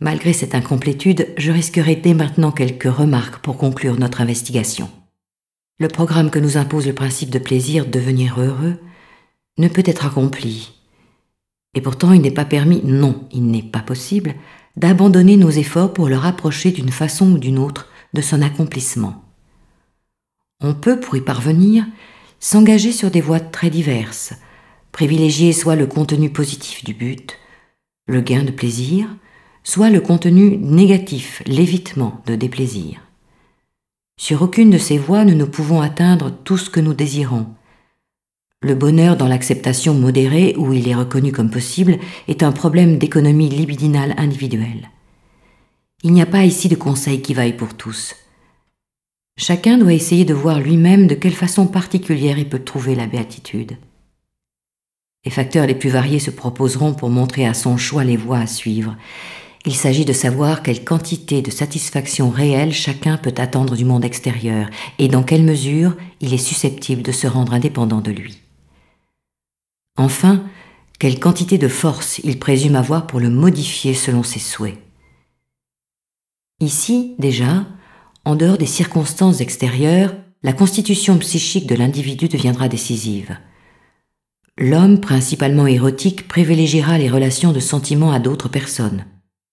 Malgré cette incomplétude, je risquerai dès maintenant quelques remarques pour conclure notre investigation. Le programme que nous impose le principe de plaisir devenir heureux ne peut être accompli. Et pourtant, il n'est pas permis, non, il n'est pas possible, d'abandonner nos efforts pour le rapprocher d'une façon ou d'une autre de son accomplissement. On peut, pour y parvenir, s'engager sur des voies très diverses, privilégier soit le contenu positif du but, le gain de plaisir, soit le contenu négatif, l'évitement de déplaisir. Sur aucune de ces voies, nous ne pouvons atteindre tout ce que nous désirons. Le bonheur dans l'acceptation modérée, où il est reconnu comme possible, est un problème d'économie libidinale individuelle. Il n'y a pas ici de conseil qui vaille pour tous. Chacun doit essayer de voir lui-même de quelle façon particulière il peut trouver la béatitude. Les facteurs les plus variés se proposeront pour montrer à son choix les voies à suivre, il s'agit de savoir quelle quantité de satisfaction réelle chacun peut attendre du monde extérieur et dans quelle mesure il est susceptible de se rendre indépendant de lui. Enfin, quelle quantité de force il présume avoir pour le modifier selon ses souhaits. Ici, déjà, en dehors des circonstances extérieures, la constitution psychique de l'individu deviendra décisive. L'homme principalement érotique privilégiera les relations de sentiments à d'autres personnes,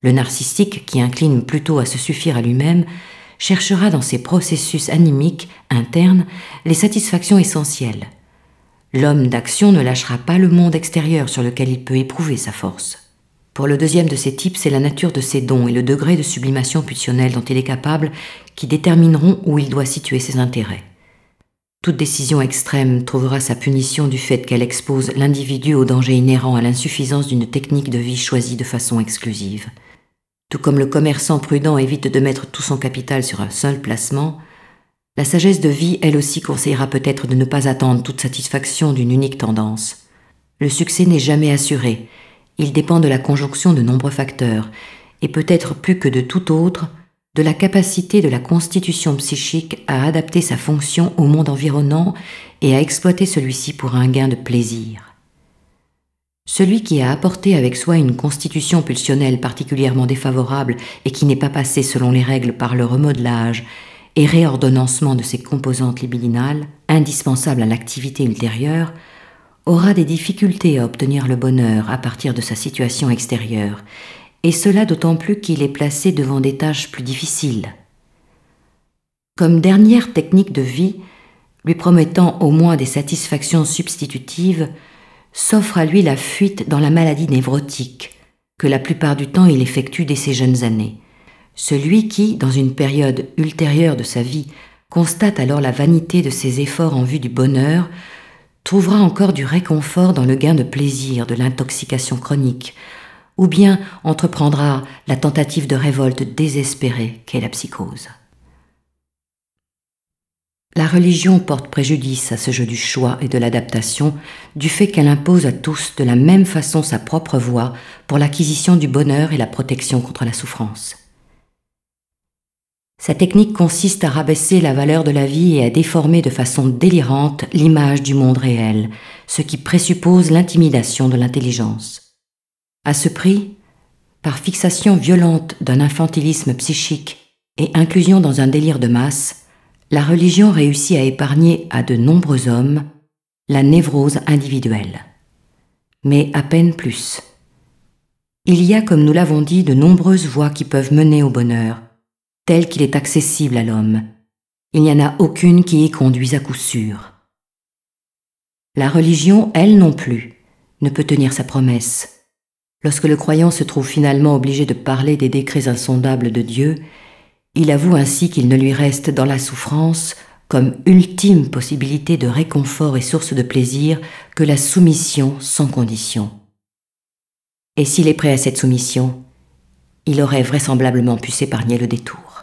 le narcissique, qui incline plutôt à se suffire à lui-même, cherchera dans ses processus animiques internes les satisfactions essentielles. L'homme d'action ne lâchera pas le monde extérieur sur lequel il peut éprouver sa force. Pour le deuxième de ces types, c'est la nature de ses dons et le degré de sublimation pulsionnelle dont il est capable qui détermineront où il doit situer ses intérêts. Toute décision extrême trouvera sa punition du fait qu'elle expose l'individu au danger inhérent à l'insuffisance d'une technique de vie choisie de façon exclusive. Tout comme le commerçant prudent évite de mettre tout son capital sur un seul placement, la sagesse de vie, elle aussi, conseillera peut-être de ne pas attendre toute satisfaction d'une unique tendance. Le succès n'est jamais assuré, il dépend de la conjonction de nombreux facteurs, et peut-être plus que de tout autre, de la capacité de la constitution psychique à adapter sa fonction au monde environnant et à exploiter celui-ci pour un gain de plaisir. Celui qui a apporté avec soi une constitution pulsionnelle particulièrement défavorable et qui n'est pas passé selon les règles par le remodelage et réordonnancement de ses composantes libidinales, indispensables à l'activité ultérieure, aura des difficultés à obtenir le bonheur à partir de sa situation extérieure et cela d'autant plus qu'il est placé devant des tâches plus difficiles. Comme dernière technique de vie, lui promettant au moins des satisfactions substitutives, s'offre à lui la fuite dans la maladie névrotique, que la plupart du temps il effectue dès ses jeunes années. Celui qui, dans une période ultérieure de sa vie, constate alors la vanité de ses efforts en vue du bonheur, trouvera encore du réconfort dans le gain de plaisir, de l'intoxication chronique, ou bien entreprendra la tentative de révolte désespérée qu'est la psychose. La religion porte préjudice à ce jeu du choix et de l'adaptation du fait qu'elle impose à tous de la même façon sa propre voie pour l'acquisition du bonheur et la protection contre la souffrance. Sa technique consiste à rabaisser la valeur de la vie et à déformer de façon délirante l'image du monde réel, ce qui présuppose l'intimidation de l'intelligence. À ce prix, par fixation violente d'un infantilisme psychique et inclusion dans un délire de masse, la religion réussit à épargner à de nombreux hommes la névrose individuelle. Mais à peine plus. Il y a, comme nous l'avons dit, de nombreuses voies qui peuvent mener au bonheur, tel qu'il est accessible à l'homme. Il n'y en a aucune qui y conduise à coup sûr. La religion, elle non plus, ne peut tenir sa promesse. Lorsque le croyant se trouve finalement obligé de parler des décrets insondables de Dieu, il avoue ainsi qu'il ne lui reste dans la souffrance comme ultime possibilité de réconfort et source de plaisir que la soumission sans condition. Et s'il est prêt à cette soumission, il aurait vraisemblablement pu s'épargner le détour.